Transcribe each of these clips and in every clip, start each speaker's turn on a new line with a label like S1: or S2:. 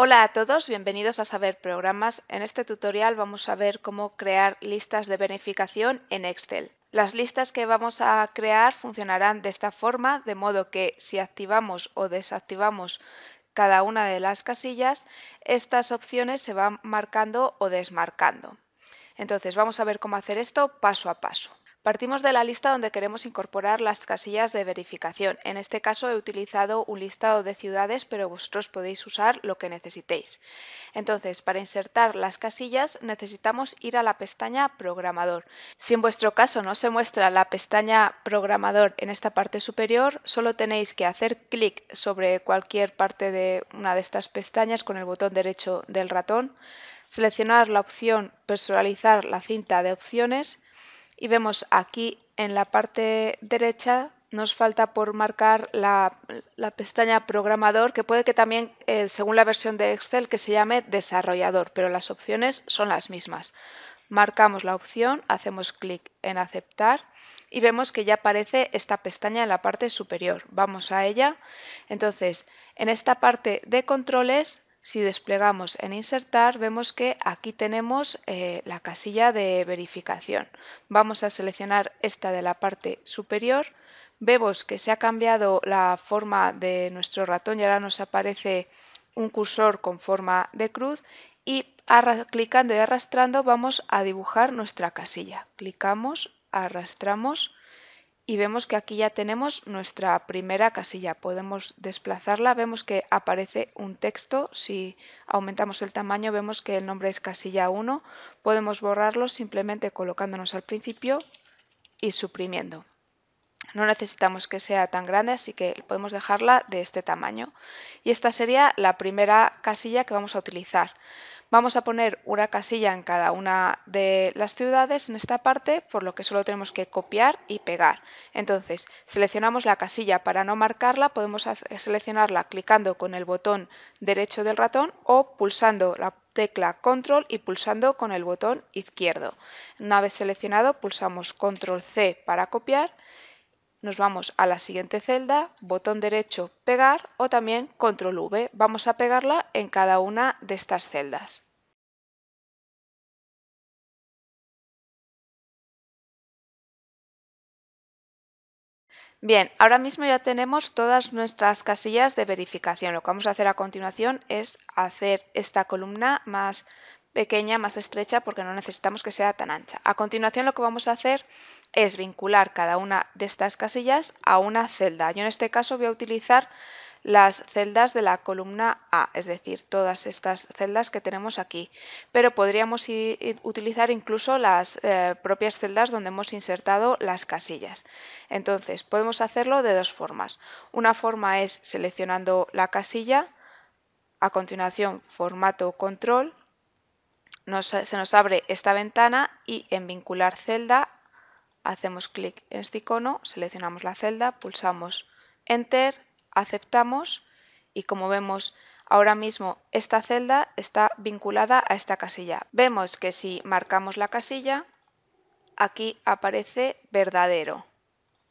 S1: Hola a todos, bienvenidos a Saber Programas. En este tutorial vamos a ver cómo crear listas de verificación en Excel. Las listas que vamos a crear funcionarán de esta forma, de modo que si activamos o desactivamos cada una de las casillas, estas opciones se van marcando o desmarcando. Entonces vamos a ver cómo hacer esto paso a paso. Partimos de la lista donde queremos incorporar las casillas de verificación. En este caso he utilizado un listado de ciudades, pero vosotros podéis usar lo que necesitéis. Entonces, para insertar las casillas necesitamos ir a la pestaña Programador. Si en vuestro caso no se muestra la pestaña Programador en esta parte superior, solo tenéis que hacer clic sobre cualquier parte de una de estas pestañas con el botón derecho del ratón, seleccionar la opción Personalizar la cinta de opciones y vemos aquí en la parte derecha nos falta por marcar la, pestaña programador que puede que también eh, según la versión de Excel que se llame desarrollador pero las opciones son las mismas. Marcamos la opción, hacemos clic en aceptar y vemos que ya aparece esta pestaña en la parte superior. Vamos a ella. Entonces en esta parte de controles si desplegamos en insertar, vemos que aquí tenemos eh, la casilla de verificación. Vamos a seleccionar esta de la parte superior. Vemos que se ha cambiado la forma de nuestro ratón y ahora nos aparece un cursor con forma de cruz y clicando y arrastrando vamos a dibujar nuestra casilla. Clicamos, arrastramos y vemos que aquí ya tenemos nuestra primera casilla. Podemos desplazarla, vemos que aparece un texto, si aumentamos el tamaño vemos que el nombre es casilla 1, podemos borrarlo simplemente colocándonos al principio y suprimiendo. No necesitamos que sea tan grande, así que podemos dejarla de este tamaño. Y esta sería la primera casilla que vamos a utilizar. Vamos a poner una casilla en cada una de las ciudades en esta parte, por lo que solo tenemos que copiar y pegar. Entonces, seleccionamos la casilla para no marcarla, podemos seleccionarla clicando con el botón derecho del ratón o pulsando la tecla control y pulsando con el botón izquierdo. Una vez seleccionado pulsamos control C para copiar nos vamos a la siguiente celda, botón derecho, pegar o también control V. Vamos a pegarla en cada una de estas celdas. Bien, ahora mismo ya tenemos todas nuestras casillas de verificación. Lo que vamos a hacer a continuación es hacer esta columna más pequeña, más estrecha, porque no necesitamos que sea tan ancha. A continuación lo que vamos a hacer es vincular cada una de estas casillas a una celda. Yo en este caso voy a utilizar las celdas de la columna A, es decir, todas estas celdas que tenemos aquí, pero podríamos utilizar incluso las eh, propias celdas donde hemos insertado las casillas. Entonces, podemos hacerlo de dos formas. Una forma es seleccionando la casilla, a continuación formato control, se nos abre esta ventana y en vincular celda hacemos clic en este icono, seleccionamos la celda, pulsamos Enter, aceptamos y como vemos ahora mismo esta celda está vinculada a esta casilla. Vemos que si marcamos la casilla, aquí aparece verdadero.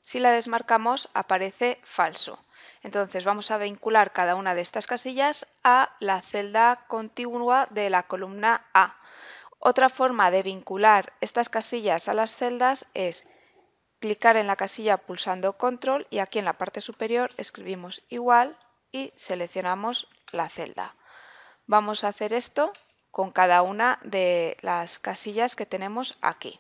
S1: Si la desmarcamos aparece falso. Entonces vamos a vincular cada una de estas casillas a la celda contigua de la columna A. Otra forma de vincular estas casillas a las celdas es clicar en la casilla pulsando control y aquí en la parte superior escribimos igual y seleccionamos la celda. Vamos a hacer esto con cada una de las casillas que tenemos aquí.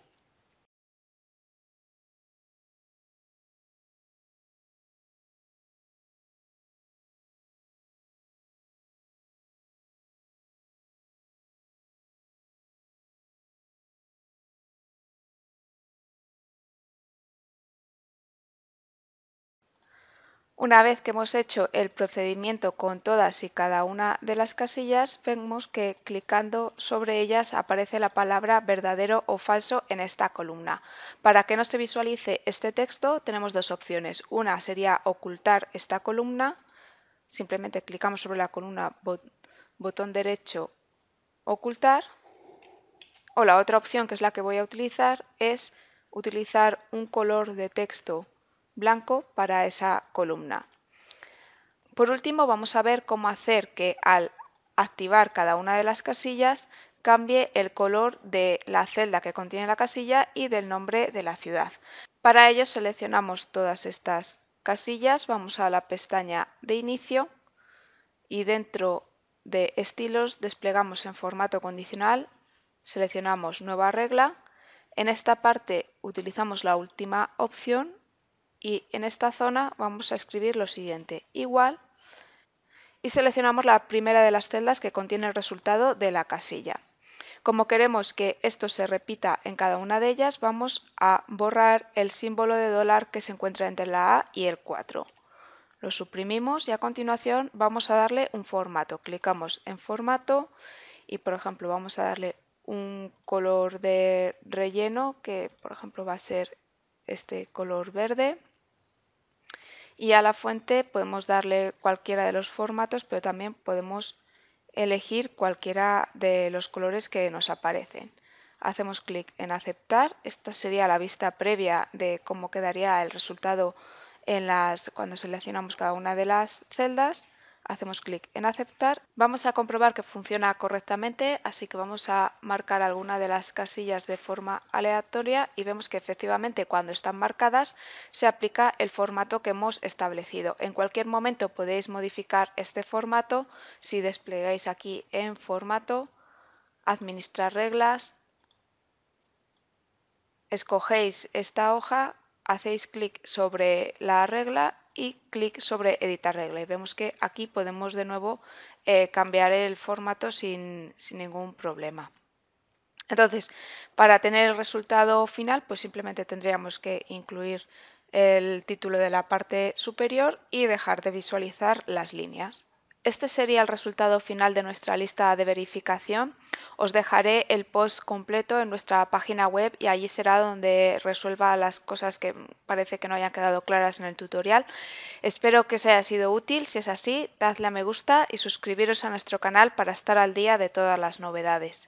S1: Una vez que hemos hecho el procedimiento con todas y cada una de las casillas, vemos que clicando sobre ellas aparece la palabra verdadero o falso en esta columna. Para que no se visualice este texto tenemos dos opciones. Una sería ocultar esta columna, simplemente clicamos sobre la columna botón derecho ocultar o la otra opción que es la que voy a utilizar es utilizar un color de texto blanco para esa columna. Por último, vamos a ver cómo hacer que al activar cada una de las casillas cambie el color de la celda que contiene la casilla y del nombre de la ciudad. Para ello seleccionamos todas estas casillas, vamos a la pestaña de inicio y dentro de estilos desplegamos en formato condicional, seleccionamos nueva regla, en esta parte utilizamos la última opción y en esta zona vamos a escribir lo siguiente, igual, y seleccionamos la primera de las celdas que contiene el resultado de la casilla. Como queremos que esto se repita en cada una de ellas, vamos a borrar el símbolo de dólar que se encuentra entre la A y el 4. Lo suprimimos y a continuación vamos a darle un formato. Clicamos en formato y por ejemplo vamos a darle un color de relleno que por ejemplo va a ser este color verde y a la fuente podemos darle cualquiera de los formatos, pero también podemos elegir cualquiera de los colores que nos aparecen. Hacemos clic en aceptar. Esta sería la vista previa de cómo quedaría el resultado cuando seleccionamos cada una de las celdas hacemos clic en aceptar. Vamos a comprobar que funciona correctamente, así que vamos a marcar alguna de las casillas de forma aleatoria y vemos que efectivamente cuando están marcadas se aplica el formato que hemos establecido. En cualquier momento podéis modificar este formato si desplegáis aquí en formato, administrar reglas, escogéis esta hoja, hacéis clic sobre la regla y clic sobre editar regla y vemos que aquí podemos de nuevo eh, cambiar el formato sin, sin ningún problema. Entonces, para tener el resultado final, pues simplemente tendríamos que incluir el título de la parte superior y dejar de visualizar las líneas. Este sería el resultado final de nuestra lista de verificación. Os dejaré el post completo en nuestra página web y allí será donde resuelva las cosas que parece que no hayan quedado claras en el tutorial. Espero que os haya sido útil. Si es así, dadle a me gusta y suscribiros a nuestro canal para estar al día de todas las novedades.